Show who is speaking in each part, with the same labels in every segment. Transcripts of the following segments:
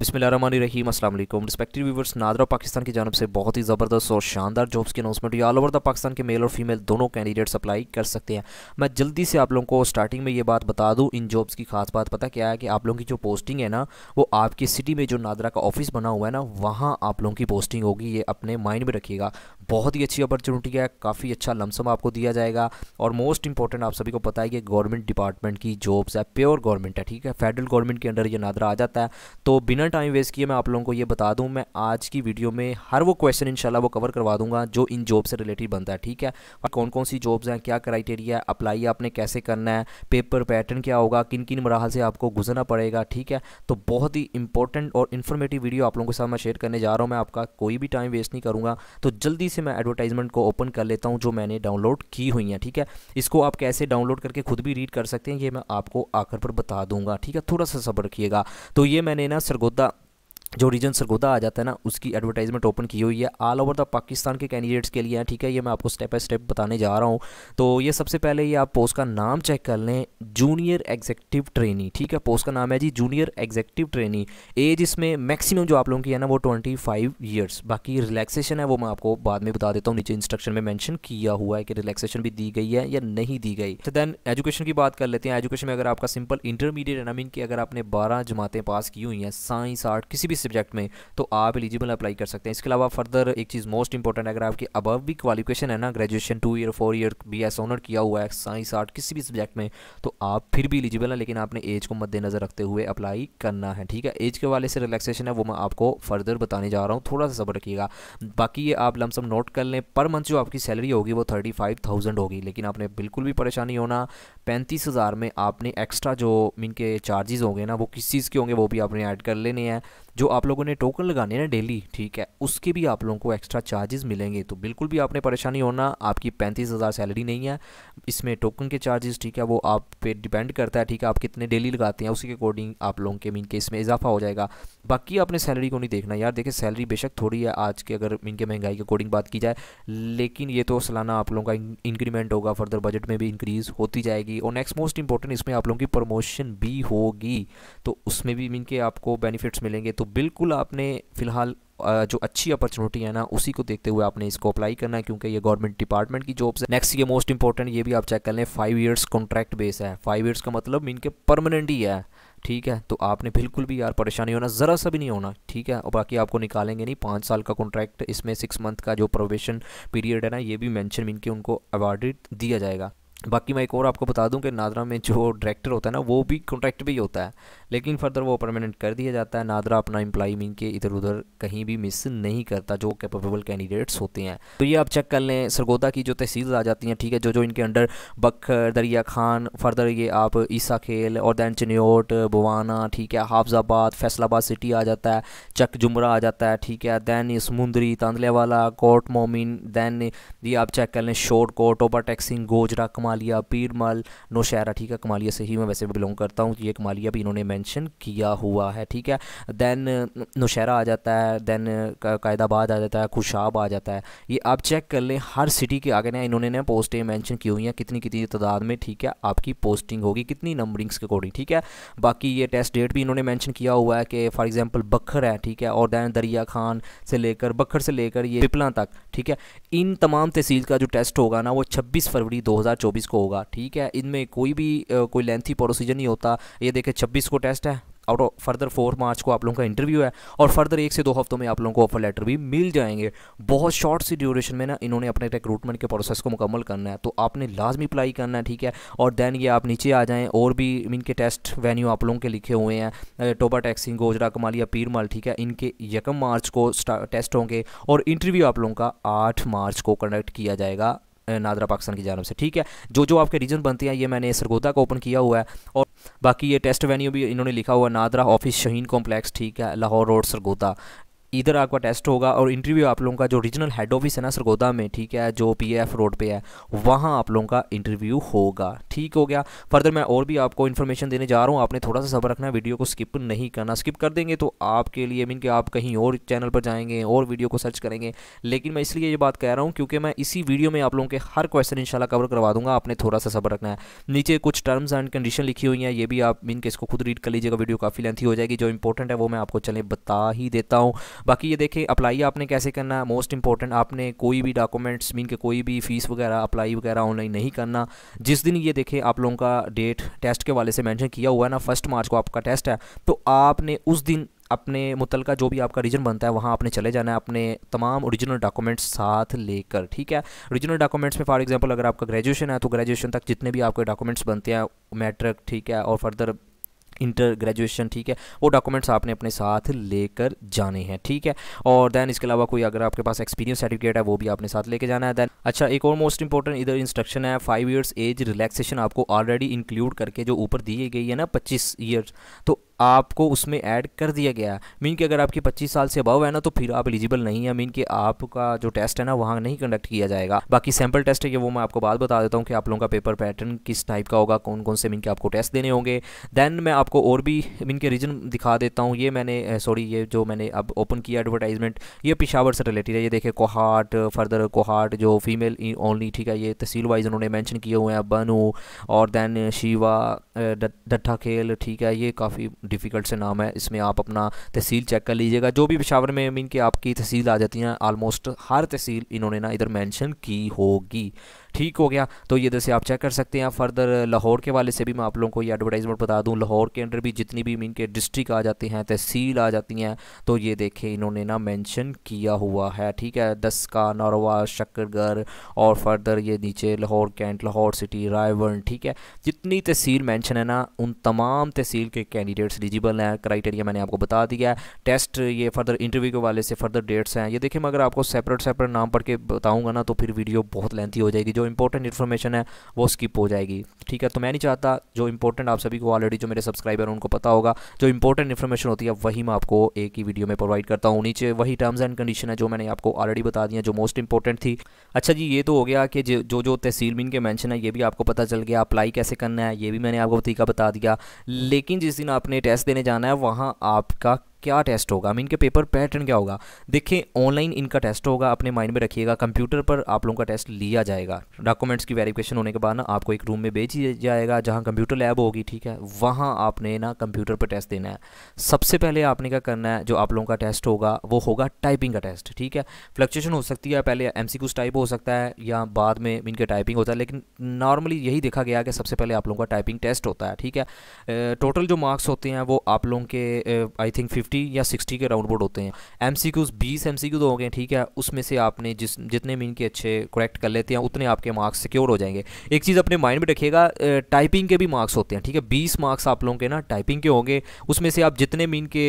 Speaker 1: बिसमीम असल respective viewers NADRA Pakistan की जानब से बहुत ही ज़बरदस्त और शानदार जॉब्स की अनाउंसमेंट हुई ऑल ओवर द पाकिस्तान के मेल और फीमेल दोनों कैंडिडेट्स अप्लाई कर सकते हैं मैं जल्दी से आप लोगों को स्टार्टिंग में ये बात बता दूँ इन जॉब्स की खास बात पता क्या है कि आप लोगों की जो पोस्टिंग है ना वो आपकी सिटी में जो नादरा का ऑफिस बना हुआ है ना वहाँ आप लोगों की पोस्टिंग होगी ये अपने माइंड में रखिएगा बहुत ही अच्छी अपॉर्चुनिटी है काफ़ी अच्छा लमसम आपको दिया जाएगा और मोस्ट इंपॉर्टेंट आप सभी को पता है कि गवर्नमेंट डिपार्टमेंट की जॉब्स है प्योर गवर्नमेंट है ठीक है फेडरल गवर्नमेंट के अंडर ये नादरा आ जाता है तो बिना बिना टाइम वेस्ट किए मैं आप लोगों को ये बता दूं मैं आज की वीडियो में हर वो क्वेश्चन इंशाल्लाह वो कवर करवा दूंगा जो इन जॉब से रिलेटेड बनता है ठीक है और कौन कौन सी जॉब्स हैं क्या क्राइटेरिया है अप्लाई आपने कैसे करना है पेपर पैटर्न क्या होगा किन किन मराहल से आपको गुजरना पड़ेगा ठीक है तो बहुत ही इंपॉर्टेंट और इन्फॉर्मेटिव वीडियो आप लोगों के साथ मैं शेयर करने जा रहा हूँ मैं आपका कोई भी टाइम वेस्ट नहीं करूँगा तो जल्दी से मैं एडवर्टाइजमेंट को ओपन कर लेता हूँ जो मैंने डाउनलोड की हुई हैं ठीक है इसको आप कैसे डाउनलोड करके खुद भी रीड कर सकते हैं ये मैं आपको आकर पर बता दूंगा ठीक है थोड़ा सा सब्र रखिएगा तो ये मैंने ना सरगोद да. जो रीजन सरगोदा आ जाता है ना उसकी एडवर्टाइजमेंट ओपन की हुई है ऑल ओवर द पाकिस्तान के कैंडिडेट्स के लिए है ठीक है ये मैं आपको स्टेप बाय स्टेप बताने जा रहा हूँ तो ये सबसे पहले ये आप पोस्ट का नाम चेक कर लें जूनियर एग्जेक्टिव ट्रेनी ठीक है पोस्ट का नाम है जी जूनियर एग्जेक्टिव ट्रेनी एज इसमें मैक्सिमम जो आप लोगों की है ना वो ट्वेंटी फाइव ईयर्स बाकी रिलैक्सेशन है वो मैं आपको बाद में बता देता हूँ नीचे इंस्ट्रक्शन में मैंशन किया हुआ है कि रिलैक्सेशन भी दी गई है या नहीं दी गई तो देन एजुकेशन की बात कर लेते हैं एजुकेशन में अगर आपका सिंपल इंटरमीडिएट है ना मीन की अगर आपने बारह जमातें पास की हुई हैं साइंस आर्ट किसी भी भी सब्जेक्ट में तो आप एलिजिबल अप्लाई कर सकते हैं इसके अलावा फर्दर एक चीज़ मोस्ट इंपॉर्टेंट अगर आपकी अबव भी क्वालिफिकेशन है ना graduation two year four year B S honour किया हुआ है साइंस आर्ट किसी भी सब्जेक्ट में तो आप फिर भी एलिजिबल है लेकिन आपने एज को मद्देनजर रखते हुए अप्लाई करना है ठीक है एज के वाले से रिलैक्सेशन है वो मैं आपको फर्दर बताने जा रहा हूँ थोड़ा सा सब्र रखिएगा बाकी ये आप लमसम नोट कर लें पर मंथ जो आपकी सैलरी होगी वो थर्टी फाइव थाउजेंड होगी लेकिन आपने बिल्कुल भी परेशानी होना पैंतीस हज़ार में आपने एक्स्ट्रा जो इनके चार्जेस होंगे ना वो किस चीज़ के होंगे वो भी आपने ऐड कर लेने हैं जो आप लोगों ने टोकन लगाने ना डेली ठीक है उसके भी आप लोगों को एक्स्ट्रा चार्जेस मिलेंगे तो बिल्कुल भी आपने परेशानी होना आपकी पैंतीस हज़ार सैलरी नहीं है इसमें टोकन के चार्जेस ठीक है वो आप पे डिपेंड करता है ठीक है आप कितने डेली लगाते हैं उसी के अकॉर्डिंग आप लोगों के मीन के इसमें इजाफा हो जाएगा बाकी आपने सैलरी को नहीं देखना यार देखिए सैलरी बेशक थोड़ी है आज के अगर मीन के महंगाई के अकॉर्डिंग बात की जाए लेकिन ये तो सालाना आप लोगों का इंक्रीमेंट होगा फर्दर बजट में भी इंक्रीज़ होती जाएगी और नेक्स्ट मोस्ट इंपॉर्टेंट इसमें आप लोगों की प्रमोशन भी होगी तो उसमें भी मीन के आपको बेनिफिट्स मिलेंगे तो बिल्कुल आपने फ़िलहाल जो अच्छी अपॉर्चुनिटी है ना उसी को देखते हुए आपने इसको अप्लाई करना है क्योंकि ये गवर्नमेंट डिपार्टमेंट की जॉब्स है नेक्स्ट ये मोस्ट इंपॉर्टेंट ये भी आप चेक कर लें फाइव ईयर्स कॉन्ट्रैक्ट बेस है फाइव ईयर्स का मतलब इनके परमानेंट ही है ठीक है तो आपने बिल्कुल भी यार परेशानी होना ज़रा सा भी नहीं होना ठीक है और बाकी आपको निकालेंगे नहीं पाँच साल का कॉन्ट्रैक्ट इसमें सिक्स मंथ का जो प्रोवेशन पीरियड है ना ये भी मैंशन इनके उनको अवार्डेड दिया जाएगा बाकी मैं एक और आपको बता दूं कि नादरा में जो डायरेक्टर होता है ना वो भी कॉन्ट्रैक्ट भी ही होता है लेकिन फर्दर वो परमानेंट कर दिया जाता है नादरा अपना एम्प्लॉय मीन के इधर उधर कहीं भी मिस नहीं करता जो कैपेबल कैंडिडेट्स होते हैं तो ये आप चेक कर लें सरगोदा की जो तहसील आ जाती हैं ठीक है जो जो इनके अंडर बखर दरिया खान फर्दर ये आप ईसा खेल और दैन चनियोट बवाना ठीक है हाफजाबाद फैसलाबाद सिटी आ जाता है चक जुमरा आ जाता है ठीक है दैन समुंदरी तांदले वाला कोट मोमिन दैन ये आप चेक कर लें शोट कोट ओबा टैक्सिंग गोजरा कमालिया पीरमल नौशहरा ठीक है कमालिया से ही मैं वैसे बिलोंग करता हूँ ये कमालिया भी इन्होंने मैंशन किया हुआ है ठीक है दैन नौशहरा आ जाता है दैन कायदाबाद आ जाता है खुशाब आ जाता है ये आप चेक कर लें हर सिटी के आगे ना इन्होंने ना पोस्टें मैंशन की हुई हैं कितनी कितनी तादाद में ठीक है आपकी पोस्टिंग होगी कितनी नंबरिंग्स के अकॉर्डिंग ठीक है बाकी ये टेस्ट डेट भी इन्होंने मैंशन किया हुआ है कि फॉर एग्जाम्पल बखर है ठीक है और दैन दरिया खान से लेकर बखर से लेकर ये पिपला तक ठीक है इन तमाम तहसील का जो टेस्ट होगा ना वो छब्बीस फरवरी दो छब्बीस को होगा ठीक है इनमें कोई भी कोई लेंथी प्रोसीजर नहीं होता ये देखें छब्बीस को टेस्ट है out of further four March को आप लोगों का इंटरव्यू है और फर्दर एक से दो हफ्तों में आप लोगों को ऑफर लेटर भी मिल जाएंगे बहुत शॉर्ट सी ड्यूरेशन में ना इन्होंने अपने रिक्रूटमेंट के प्रोसेस को मुकम्मल करना है तो आपने लाजमी अप्लाई करना है ठीक है और देन ये आप नीचे आ जाएँ और भी इनके टेस्ट वेन्यू आप लोगों के लिखे हुए हैं टोबा टैक्सी गोजरा कमालिया पीरमल ठीक है इनके यकम मार्च को टेस्ट होंगे और इंटरव्यू आप लोगों का आठ मार्च को कंडक्ट किया जाएगा नादरा पाकिस्तान की जानब से ठीक है जो जो आपके रीजन बनते हैं ये मैंने सरगोदा का ओपन किया हुआ है और बाकी ये टेस्ट वेन्यू भी इन्होंने लिखा हुआ नादरा ऑफिस शहीन कॉम्प्लेक्स ठीक है लाहौर रोड सरगोदा इधर आपका टेस्ट होगा और इंटरव्यू आप लोगों का जो रीजनल हेड ऑफिस है ना सरगोदा में ठीक है जो पीएफ रोड पे है वहाँ आप लोगों का इंटरव्यू होगा ठीक हो गया फर्दर मैं और भी आपको इन्फॉर्मेशन देने जा रहा हूँ आपने थोड़ा सा सबर रखना है वीडियो को स्किप नहीं करना स्किप कर देंगे तो आपके लिए मीन कि आप कहीं और चैनल पर जाएंगे और वीडियो को सर्च करेंगे लेकिन मैं इसलिए ये बात कह रहा हूँ क्योंकि मैं इसी वीडियो में आप लोगों के हर क्वेश्चन इंशाल्लाह कवर करवा दूंगा आपने थोड़ा सा सबर रखना है नीचे कुछ टर्म्स एंड कंडीशन लिखी हुई हैं ये भी आप मीन के इसको खुद रीड कर लीजिएगा वीडियो काफ़ी लेंथी हो जाएगी जो इंपॉर्टेंट है वो मैं आपको चले बता ही देता हूँ बाकी ये देखें अप्लाई आपने कैसे करना है मोस्ट इंपॉर्टेंट आपने कोई भी डॉक्यूमेंट्स मीन के कोई भी फ़ीस वगैरह अप्लाई वगैरह ऑनलाइन नहीं करना जिस दिन ये देखें आप लोगों का डेट टेस्ट के वाले से मैंशन किया हुआ है ना फर्स्ट मार्च को आपका टेस्ट है तो आपने उस दिन अपने मुतल जो भी आपका रीजन बनता है वहाँ आपने चले जाना है अपने तमाम ओरिजिनल डॉक्यूमेंट्स साथ लेकर ठीक है ओरिजिनल डॉक्यूमेंट्स में फॉर एग्जांपल अगर आपका ग्रेजुएशन है तो ग्रेजुएशन तक जितने भी आपके डॉक्यूमेंट्स बनते हैं मैट्रिक ठीक है और फर्दर इंटर ग्रेजुएशन ठीक है वो डॉक्यूमेंट्स आपने अपने साथ लेकर जाने हैं ठीक है और देन इसके अलावा कोई अगर आपके पास एक्सपीरियंस सर्टिफिकेट है वो भी आपने साथ लेके जाना है देन अच्छा एक और मोस्ट इंपॉर्टेंट इधर इंस्ट्रक्शन है फाइव ईयर्स एज रिलैक्सेशन आपको ऑलरेडी इंक्लूड करके जो ऊपर दी गई है ना पच्चीस ईयर्स तो आपको उसमें ऐड कर दिया गया है मीन कि अगर आपकी 25 साल से अबव है ना तो फिर आप एलिजिबल नहीं है मीन कि आपका जो टेस्ट है ना वहाँ नहीं कंडक्ट किया जाएगा बाकी सैम्पल टेस्ट है वो मैं आपको बात बता देता हूँ कि आप लोगों का पेपर पैटर्न किस टाइप का होगा कौन कौन से मीन के आपको टेस्ट देने होंगे देन मैं आपको और भी मीन के रीजन दिखा देता हूँ ये मैंने सॉरी ये जो मैंने अब ओपन किया एडवर्टाइजमेंट ये पिशावर से रिलेटेड है ये देखे कोहाट फर्दर कोहाट जो फीमेल ओनली ठीक है ये तहसील वाइज उन्होंने मैंशन किए हुए हैं बनू और दैन शिवा डट्ठा खेल ठीक है ये काफ़ी डिफ़िकल्ट से नाम है इसमें आप अपना तहसील चेक कर लीजिएगा जो भी पेशावर में मीन कि आपकी तहसील आ जाती हैं आलमोस्ट हर तहसील इन्होंने ना इधर मेंशन की होगी ठीक हो गया तो ये इधर से आप चेक कर सकते हैं फर्दर लाहौर के वाले से भी मैं आप लोगों को ये एडवर्टाइजमेंट बता दूं लाहौर के अंडर भी जितनी भी मीन के डिस्ट्रिक्ट आ जाते हैं तहसील आ जाती हैं तो ये देखें इन्होंने ना मेंशन किया हुआ है ठीक है दस्का नौरवा शक्करगढ़ और फर्दर ये नीचे लाहौर कैंट लाहौर सिटी रायवन ठीक है जितनी तहसील मैंशन है ना उन तमाम तहसील के कैंडिडेट्स मार्क्स एलिजिबल हैं क्राइटेरिया मैंने आपको बता दिया है टेस्ट ये फर्दर इंटरव्यू के वाले से फर्दर डेट्स हैं ये देखिए मैं अगर आपको सेपरेट सेपरेट नाम पढ़ के बताऊँगा ना तो फिर वीडियो बहुत लेंथी हो जाएगी जो इंपॉर्टेंट इन्फॉर्मेशन है वो स्किप हो जाएगी ठीक है तो मैं नहीं चाहता जो इंपॉर्टेंट आप सभी को ऑलरेडी जो मेरे सब्सक्राइबर उनको पता होगा जो इंपॉर्टेंट इन्फॉर्मेशन होती है वही मैं आपको एक ही वीडियो में प्रोवाइड करता हूँ नीचे वही टर्म्स एंड कंडीशन है जो मैंने आपको ऑलरेडी बता दिया जो मोस्ट इंपॉर्टेंट थी अच्छा जी ये तो हो गया कि जो जो तहसील मीन के मैंशन है ये भी आपको पता चल गया अप्लाई कैसे करना है ये भी मैंने आपको तरीका बता दिया लेकिन जिस दिन आपने टेस्ट देने जाना है वहाँ आपका क्या टेस्ट होगा मीन के पेपर पैटर्न क्या होगा देखिए ऑनलाइन इनका टेस्ट होगा अपने माइंड में रखिएगा कंप्यूटर पर आप लोगों का टेस्ट लिया जाएगा डॉक्यूमेंट्स की वेरिफिकेशन होने के बाद ना आपको एक रूम में भेज जाएगा जहाँ कंप्यूटर लैब होगी ठीक है वहाँ आपने ना कंप्यूटर पर टेस्ट देना है सबसे पहले आपने क्या करना है जो आप लोगों का टेस्ट होगा वो होगा टाइपिंग का टेस्ट ठीक है फ्लक्चुएशन हो सकती है पहले एम टाइप हो सकता है या बाद में इनके टाइपिंग होता है लेकिन नॉर्मली यही देखा गया कि सबसे पहले आप लोगों का टाइपिंग टेस्ट होता है ठीक है टोटल जो मार्क्स होते हैं वो आप लोगों के आई थिंक फिफ्टी फिफ्टी या सिक्सटी के राउंड बोर्ड होते हैं एम सी क्यूज़ बीस एम सी क्यूज़ हो गए ठीक है उसमें से आपने जिस जितने मीन के अच्छे करेक्ट कर लेते हैं उतने आपके मार्क्स सिक्योर हो जाएंगे एक चीज़ अपने माइंड में रखिएगा टाइपिंग के भी मार्क्स होते हैं ठीक है बीस मार्क्स आप लोगों के ना टाइपिंग के होंगे उसमें से आप जितने मीन के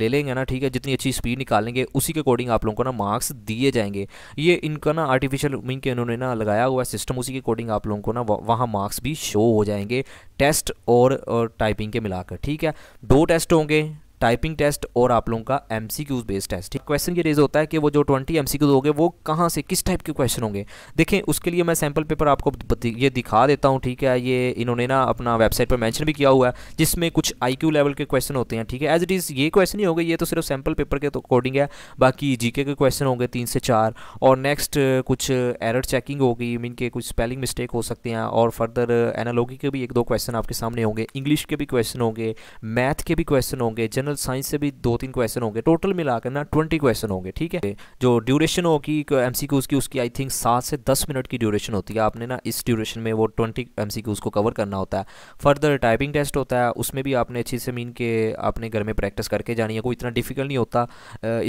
Speaker 1: ले लेंगे ना ठीक है जितनी अच्छी स्पीड निकालेंगे उसी के अकॉर्डिंग आप लोगों को ना मार्क्स दिए जाएंगे ये इनका ना आर्टिफिशियल मीन के इन्होंने ना लगाया हुआ सिस्टम उसी के अकॉर्डिंग आप लोगों को ना वहाँ मार्क्स भी शो हो जाएंगे टेस्ट और, और टाइपिंग के मिलाकर ठीक है दो टेस्ट होंगे टाइपिंग टेस्ट और आप लोगों का एम बेस्ड टेस्ट क्वेश्चन ये रेज होता है कि वो जो ट्वेंटी एम होंगे वो कहाँ से किस टाइप के क्वेश्चन होंगे देखें उसके लिए मैं सैम्पल पेपर आपको ये दिखा देता हूँ ठीक है ये इन्होंने ना अपना वेबसाइट पर मैंशन भी किया हुआ है जिसमें कुछ आई लेवल के क्वेश्चन होते हैं ठीक है एज इट इज़ ये क्वेश्चन ही होंगे ये तो सिर्फ सैम्पल पेपर के अकॉर्डिंग तो है बाकी जी के क्वेश्चन होंगे तीन से चार और नेक्स्ट कुछ एरर चेकिंग होगी मीन के कुछ स्पेलिंग मिस्टेक हो सकते हैं और फर्दर एनालॉगी के भी एक दो क्वेश्चन आपके सामने होंगे इंग्लिश के भी क्वेश्चन होंगे मैथ के भी क्वेश्चन होंगे जनरल जनरल साइंस से भी दो तीन क्वेश्चन होंगे टोटल मिलाकर ना ट्वेंटी क्वेश्चन होंगे ठीक है जो ड्यूरेशन होगी एम सी क्यूज़ की उसकी आई थिंक सात से दस मिनट की ड्यूरेशन होती है आपने ना इस ड्यूरेशन में वो ट्वेंटी एम सी क्यूज़ को कवर करना होता है फर्दर टाइपिंग टेस्ट होता है उसमें भी आपने अच्छी से मीन के अपने घर में प्रैक्टिस करके जानी है कोई इतना डिफिकल्ट नहीं होता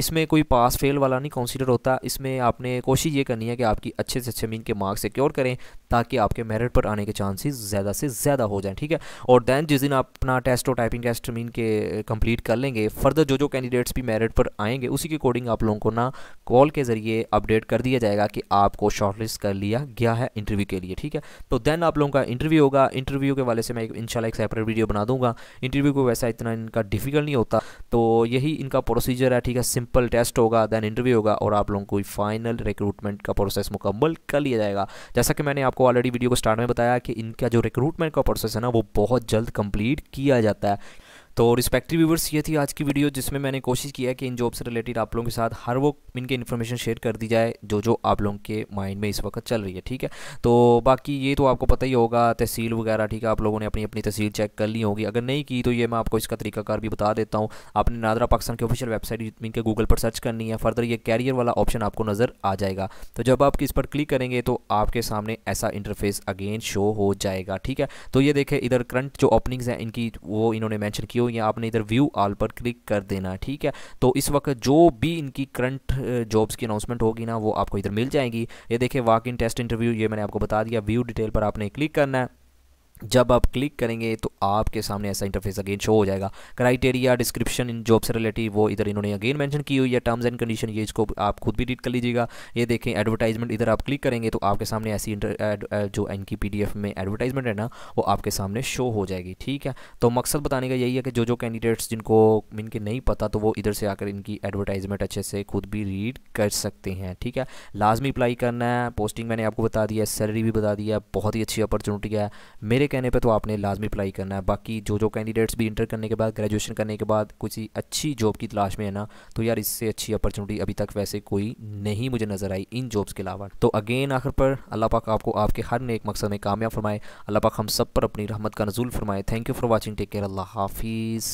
Speaker 1: इसमें कोई पास फेल वाला नहीं कंसिडर होता इसमें आपने कोशिश ये करनी है कि आपकी अच्छे से अच्छे मीन के मार्क्स सिक्योर करें ताकि आपके मेरिट पर आने के चांसेस ज़्यादा से ज़्यादा हो जाएँ ठीक है और दैन जिस दिन आप अपना टेस्ट और टाइपिंग टेस्ट मीन के कंप्लीट कर लेंगे फर्दर जो जो कैंडिडेट्स भी मेरिट पर आएंगे उसी के अकॉर्डिंग आप लोगों को ना कॉल के ज़रिए अपडेट कर दिया जाएगा कि आपको शॉर्टलिस्ट कर लिया गया है इंटरव्यू के लिए ठीक है तो देन आप लोगों का इंटरव्यू होगा इंटरव्यू के वाले से मैं इनशाला एक सेपरेट वीडियो बना दूंगा इंटरव्यू को वैसा इतना इनका डिफिकल्ट नहीं होता तो यही इनका प्रोसीजर है ठीक है सिंपल टेस्ट होगा दैन इंटरव्यू होगा और आप लोगों को फाइनल रिक्रूटमेंट का प्रोसेस मुकम्मल कर लिया जाएगा जैसा कि मैंने आपको ऑलरेडी वीडियो को स्टार्ट में बताया कि इनका जो रिक्रूटमेंट का प्रोसेस है ना वो बहुत जल्द कंप्लीट किया जाता है तो रिस्पेक्टिव व्यूवर्स ये थी आज की वीडियो जिसमें मैंने कोशिश किया कि इन जॉब से रिलेटेड आप लोगों के साथ हर वो इनके इन्फॉर्मेशन शेयर कर दी जाए जो जो आप लोगों के माइंड में इस वक्त चल रही है ठीक है तो बाकी ये तो आपको पता ही होगा तहसील वगैरह ठीक है आप लोगों ने अपनी अपनी तहसील चेक कर ली होगी अगर नहीं की तो ये मैं आपको इसका तरीकाकार भी बता देता हूँ आपने नादरा पाकिस्तान की ऑफिशियल वेबसाइट इनके गूगल पर सर्च करनी है फर्दर ये कैरियर वाला ऑप्शन आपको नज़र आ जाएगा तो जब आप इस पर क्लिक करेंगे तो आपके सामने ऐसा इंटरफेस अगेन शो हो जाएगा ठीक है तो ये देखें इधर करंट जो ओपनिंग्स हैं इनकी वो इन्होंने मैंशन की हो या आपने इधर व्यू आल पर क्लिक कर देना ठीक है तो इस वक्त जो भी इनकी करंट जॉब्स की अनाउंसमेंट होगी ना वो आपको इधर मिल जाएगी ये देखिए वाक इन टेस्ट इंटरव्यू ये मैंने आपको बता दिया व्यू डिटेल पर आपने क्लिक करना है जब आप क्लिक करेंगे तो आपके सामने ऐसा इंटरफेस अगेन शो हो जाएगा क्राइटेरिया डिस्क्रिप्शन इन जॉब से रिलेटेड वो इधर इन्होंने अगेन मेंशन की हुई है टर्म्स एंड कंडीशन ये इसको आप खुद भी रीड कर लीजिएगा ये देखें एडवर्टाइजमेंट इधर आप क्लिक करेंगे तो आपके सामने ऐसी इंटर जो इनकी पी में एडवर्टाइजमेंट है ना वो आपके सामने शो हो जाएगी ठीक है तो मकसद बताने का यही है कि जो जो कैंडिडेट्स जिनको इनके नहीं पता तो वो इधर से आकर इनकी एडवर्टाइजमेंट अच्छे से खुद भी रीड कर सकते हैं ठीक है लाजमी अप्लाई करना है पोस्टिंग मैंने आपको बता दिया सैलरी भी बता दिया बहुत ही अच्छी अपॉर्चुनिटी है मेरे मेरे कहने पर तो आपने लाजमी अप्लाई करना है बाकी जो जो कैंडिडेट्स भी इंटर करने के बाद ग्रेजुएशन करने के बाद किसी अच्छी जॉब की तलाश में है ना तो यार इससे अच्छी अपॉर्चुनिटी अभी तक वैसे कोई नहीं मुझे नज़र आई इन जॉब्स के अलावा तो अगेन आखिर पर अल्लाह पाक आपको आपके हर नेक मकसद में कामयाब फरमाए अल्लाह पाक हम सब पर अपनी रहमत का नजूल फरमाए thank you for watching take care Allah हाफिज़